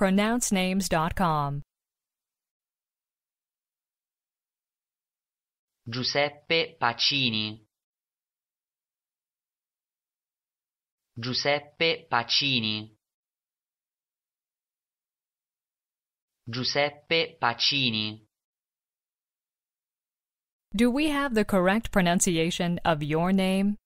pronouncenames.com. Giuseppe Pacini Giuseppe Pacini Giuseppe Pacini Do we have the correct pronunciation of your name?